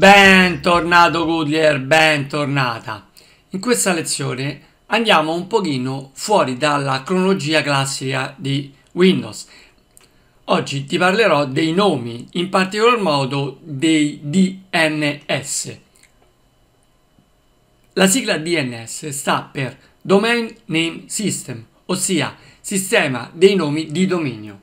Bentornato Goodlier, bentornata! In questa lezione andiamo un pochino fuori dalla cronologia classica di Windows. Oggi ti parlerò dei nomi, in particolar modo dei DNS. La sigla DNS sta per Domain Name System, ossia sistema dei nomi di dominio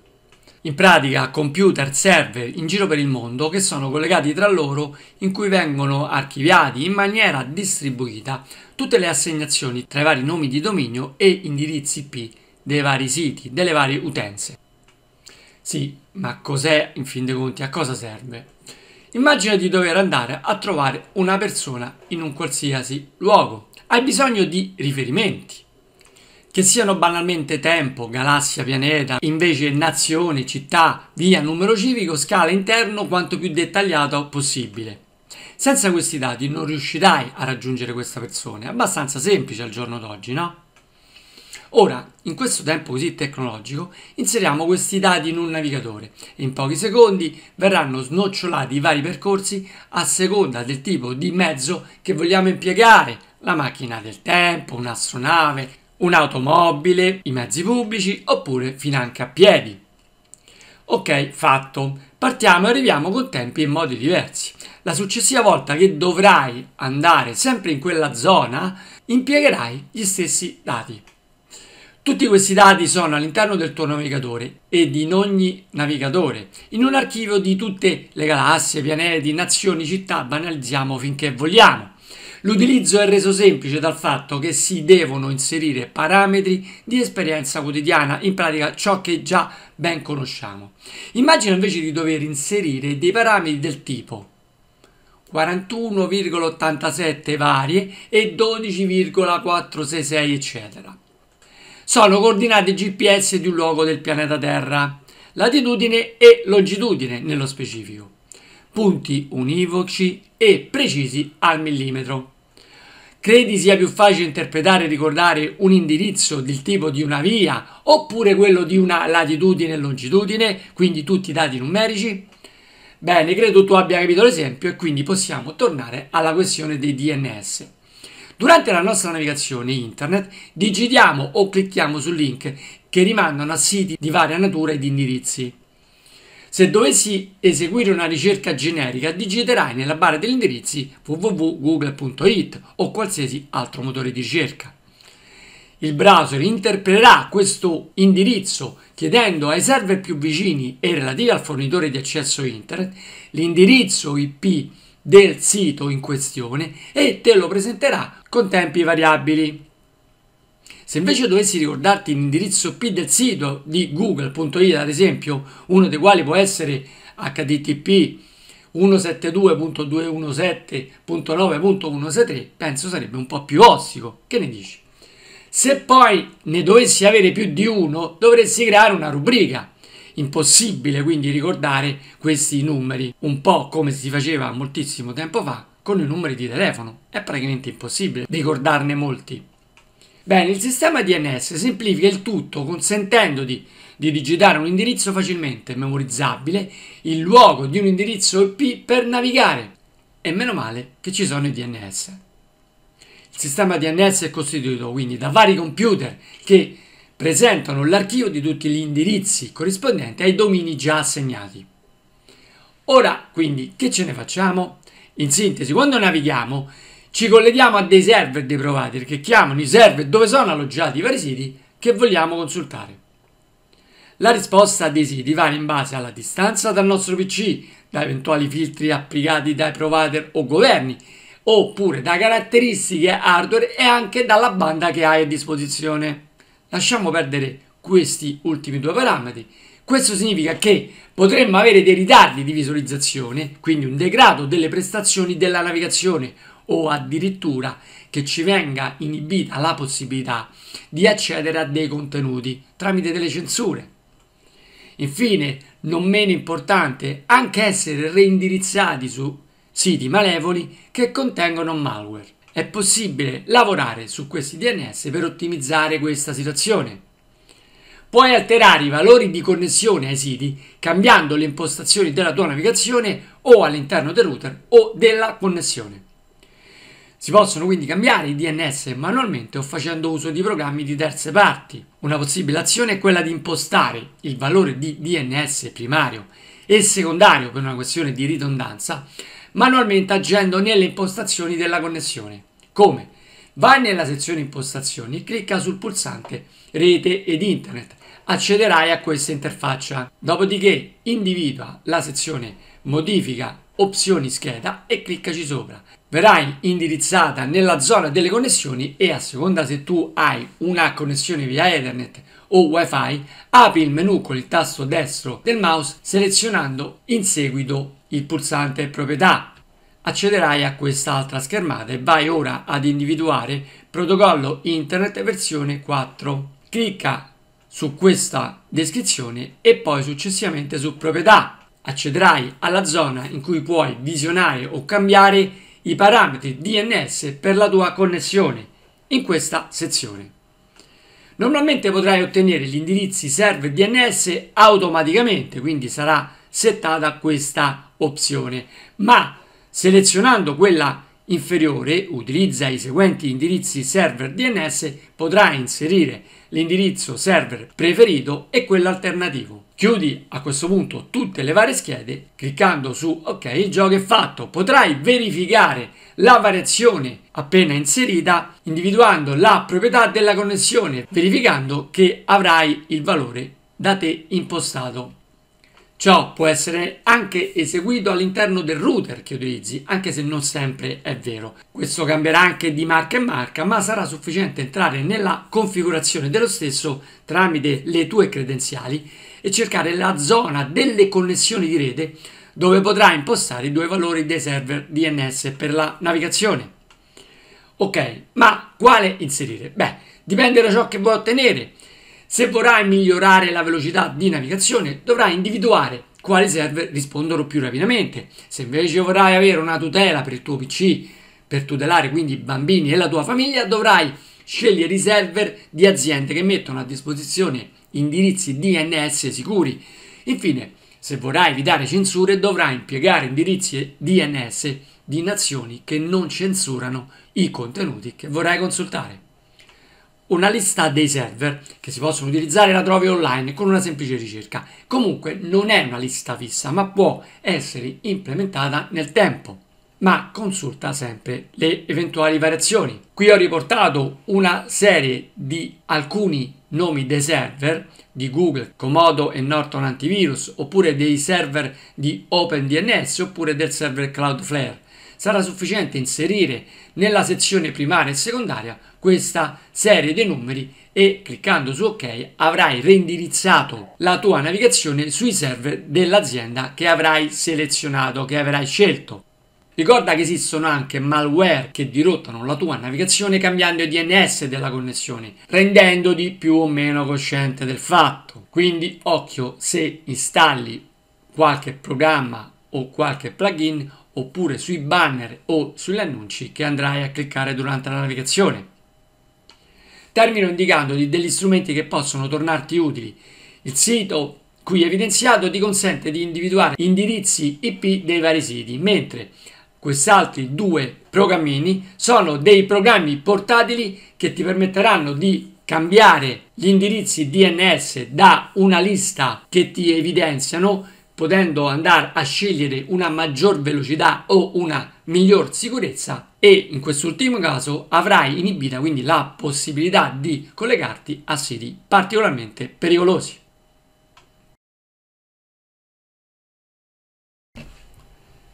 in pratica computer, server in giro per il mondo che sono collegati tra loro in cui vengono archiviati in maniera distribuita tutte le assegnazioni tra i vari nomi di dominio e indirizzi IP dei vari siti, delle varie utenze. Sì, ma cos'è in fin dei conti? A cosa serve? Immagina di dover andare a trovare una persona in un qualsiasi luogo. Hai bisogno di riferimenti che siano banalmente tempo, galassia, pianeta, invece nazione, città, via, numero civico, scala interno quanto più dettagliato possibile. Senza questi dati non riuscirai a raggiungere questa persona, è abbastanza semplice al giorno d'oggi, no? Ora, in questo tempo così tecnologico, inseriamo questi dati in un navigatore e in pochi secondi verranno snocciolati i vari percorsi a seconda del tipo di mezzo che vogliamo impiegare, la macchina del tempo, un'astronave, un'automobile, i mezzi pubblici oppure finanche a piedi. Ok, fatto. Partiamo e arriviamo con tempi e modi diversi. La successiva volta che dovrai andare sempre in quella zona, impiegherai gli stessi dati. Tutti questi dati sono all'interno del tuo navigatore ed in ogni navigatore, in un archivio di tutte le galassie, pianeti, nazioni, città, banalizziamo finché vogliamo. L'utilizzo è reso semplice dal fatto che si devono inserire parametri di esperienza quotidiana, in pratica ciò che già ben conosciamo. Immagina invece di dover inserire dei parametri del tipo 41,87 varie e 12,466 eccetera. Sono coordinate GPS di un luogo del pianeta Terra, latitudine e longitudine nello specifico punti univoci e precisi al millimetro. Credi sia più facile interpretare e ricordare un indirizzo del tipo di una via oppure quello di una latitudine e longitudine, quindi tutti i dati numerici? Bene, credo tu abbia capito l'esempio e quindi possiamo tornare alla questione dei DNS. Durante la nostra navigazione internet digitiamo o clicchiamo su link che rimandano a siti di varia natura e di indirizzi. Se dovessi eseguire una ricerca generica, digiterai nella barra degli indirizzi www.google.it o qualsiasi altro motore di ricerca. Il browser interpreterà questo indirizzo chiedendo ai server più vicini e relativi al fornitore di accesso internet l'indirizzo IP del sito in questione e te lo presenterà con tempi variabili. Se invece dovessi ricordarti l'indirizzo IP del sito di google.it, ad esempio, uno dei quali può essere http 172.217.9.163, penso sarebbe un po' più ossico. Che ne dici? Se poi ne dovessi avere più di uno, dovresti creare una rubrica. Impossibile quindi ricordare questi numeri, un po' come si faceva moltissimo tempo fa con i numeri di telefono. È praticamente impossibile ricordarne molti. Bene, il sistema DNS semplifica il tutto consentendo di, digitare un indirizzo facilmente memorizzabile il luogo di un indirizzo IP per navigare. E meno male che ci sono i DNS. Il sistema DNS è costituito quindi da vari computer che presentano l'archivio di tutti gli indirizzi corrispondenti ai domini già assegnati. Ora, quindi, che ce ne facciamo? In sintesi, quando navighiamo ci colleghiamo a dei server dei provider che chiamano i server dove sono alloggiati i vari siti che vogliamo consultare. La risposta dei siti varia in base alla distanza dal nostro PC, da eventuali filtri applicati dai provider o governi, oppure da caratteristiche hardware e anche dalla banda che hai a disposizione. Lasciamo perdere questi ultimi due parametri. Questo significa che potremmo avere dei ritardi di visualizzazione, quindi un degrado delle prestazioni della navigazione o addirittura che ci venga inibita la possibilità di accedere a dei contenuti tramite delle censure. Infine, non meno importante, anche essere reindirizzati su siti malevoli che contengono malware. È possibile lavorare su questi DNS per ottimizzare questa situazione. Puoi alterare i valori di connessione ai siti cambiando le impostazioni della tua navigazione o all'interno del router o della connessione. Si possono quindi cambiare i DNS manualmente o facendo uso di programmi di terze parti. Una possibile azione è quella di impostare il valore di DNS primario e secondario per una questione di ridondanza manualmente agendo nelle impostazioni della connessione. Come? Vai nella sezione impostazioni e clicca sul pulsante rete ed internet accederai a questa interfaccia. Dopodiché individua la sezione modifica opzioni scheda e cliccaci sopra. Verrai indirizzata nella zona delle connessioni e a seconda se tu hai una connessione via Ethernet o WiFi, apri il menu con il tasto destro del mouse selezionando in seguito il pulsante proprietà. Accederai a quest'altra schermata e vai ora ad individuare protocollo internet versione 4. Clicca su questa descrizione e poi successivamente su proprietà. Accederai alla zona in cui puoi visionare o cambiare i parametri DNS per la tua connessione in questa sezione. Normalmente potrai ottenere gli indirizzi server DNS automaticamente, quindi sarà settata questa opzione, ma selezionando quella inferiore utilizza i seguenti indirizzi server DNS potrà inserire l'indirizzo server preferito e quello alternativo. Chiudi a questo punto tutte le varie schede cliccando su ok il gioco è fatto. Potrai verificare la variazione appena inserita individuando la proprietà della connessione verificando che avrai il valore da te impostato. Ciò può essere anche eseguito all'interno del router che utilizzi, anche se non sempre è vero. Questo cambierà anche di marca in marca, ma sarà sufficiente entrare nella configurazione dello stesso tramite le tue credenziali e cercare la zona delle connessioni di rete dove potrai impostare i due valori dei server DNS per la navigazione. Ok, ma quale inserire? Beh, dipende da ciò che vuoi ottenere. Se vorrai migliorare la velocità di navigazione, dovrai individuare quali server rispondono più rapidamente. Se invece vorrai avere una tutela per il tuo PC, per tutelare quindi i bambini e la tua famiglia, dovrai scegliere i server di aziende che mettono a disposizione indirizzi DNS sicuri. Infine, se vorrai evitare censure, dovrai impiegare indirizzi DNS di nazioni che non censurano i contenuti che vorrai consultare una lista dei server che si possono utilizzare la trovi online con una semplice ricerca. Comunque non è una lista fissa, ma può essere implementata nel tempo ma consulta sempre le eventuali variazioni. Qui ho riportato una serie di alcuni nomi dei server di Google, Comodo e Norton Antivirus, oppure dei server di OpenDNS, oppure del server Cloudflare sarà sufficiente inserire nella sezione primaria e secondaria questa serie di numeri e cliccando su ok avrai reindirizzato la tua navigazione sui server dell'azienda che avrai selezionato, che avrai scelto. Ricorda che esistono anche malware che dirottano la tua navigazione cambiando il DNS della connessione, rendendoti più o meno cosciente del fatto. Quindi occhio se installi qualche programma o qualche plugin oppure sui banner o sugli annunci che andrai a cliccare durante la navigazione. Termino indicandoti degli strumenti che possono tornarti utili. Il sito qui evidenziato ti consente di individuare indirizzi IP dei vari siti, mentre questi altri due programmini sono dei programmi portatili che ti permetteranno di cambiare gli indirizzi DNS da una lista che ti evidenziano potendo andare a scegliere una maggior velocità o una miglior sicurezza e in quest'ultimo caso avrai inibita quindi la possibilità di collegarti a siti particolarmente pericolosi.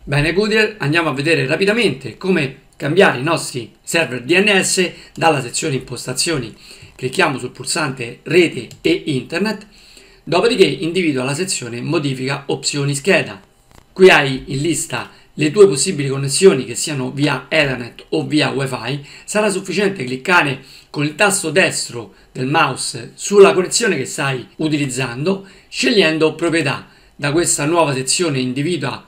Bene Goodyear, andiamo a vedere rapidamente come cambiare i nostri server DNS dalla sezione impostazioni. Clicchiamo sul pulsante rete e internet Dopodiché individua la sezione Modifica opzioni scheda. Qui hai in lista le tue possibili connessioni che siano via Ethernet o via Wi-Fi. Sarà sufficiente cliccare con il tasto destro del mouse sulla connessione che stai utilizzando scegliendo proprietà. Da questa nuova sezione individua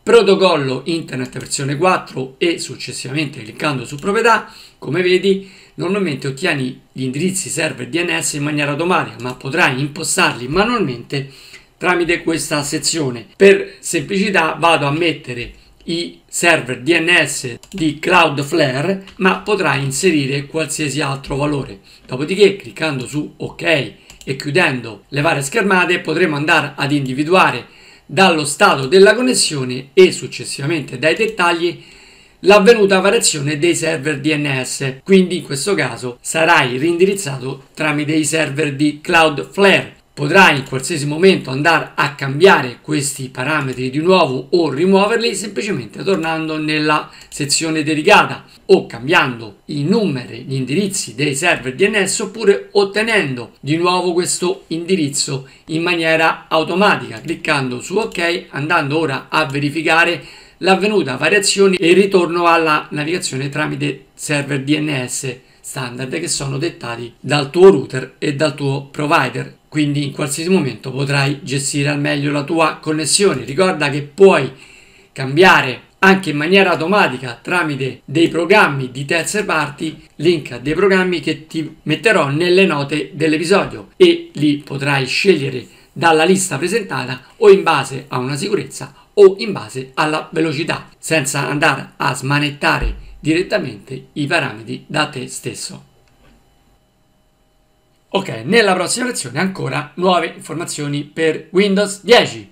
protocollo internet versione 4 e successivamente cliccando su proprietà come vedi Normalmente ottieni gli indirizzi server DNS in maniera automatica, ma potrai impostarli manualmente tramite questa sezione. Per semplicità vado a mettere i server DNS di Cloudflare, ma potrai inserire qualsiasi altro valore. Dopodiché cliccando su OK e chiudendo le varie schermate potremo andare ad individuare dallo stato della connessione e successivamente dai dettagli l'avvenuta variazione dei server DNS, quindi in questo caso sarai rindirizzato tramite i server di Cloudflare. Potrai in qualsiasi momento andare a cambiare questi parametri di nuovo o rimuoverli semplicemente tornando nella sezione dedicata o cambiando i numeri, gli indirizzi dei server DNS oppure ottenendo di nuovo questo indirizzo in maniera automatica cliccando su ok andando ora a verificare l'avvenuta variazione e il ritorno alla navigazione tramite server DNS standard che sono dettati dal tuo router e dal tuo provider. Quindi in qualsiasi momento potrai gestire al meglio la tua connessione. Ricorda che puoi cambiare anche in maniera automatica tramite dei programmi di terze parti, link a dei programmi che ti metterò nelle note dell'episodio e li potrai scegliere dalla lista presentata o in base a una sicurezza o in base alla velocità, senza andare a smanettare direttamente i parametri da te stesso. Ok, nella prossima lezione ancora nuove informazioni per Windows 10.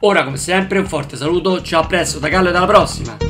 Ora come sempre un forte saluto, ciao a presto da Gallo e alla prossima!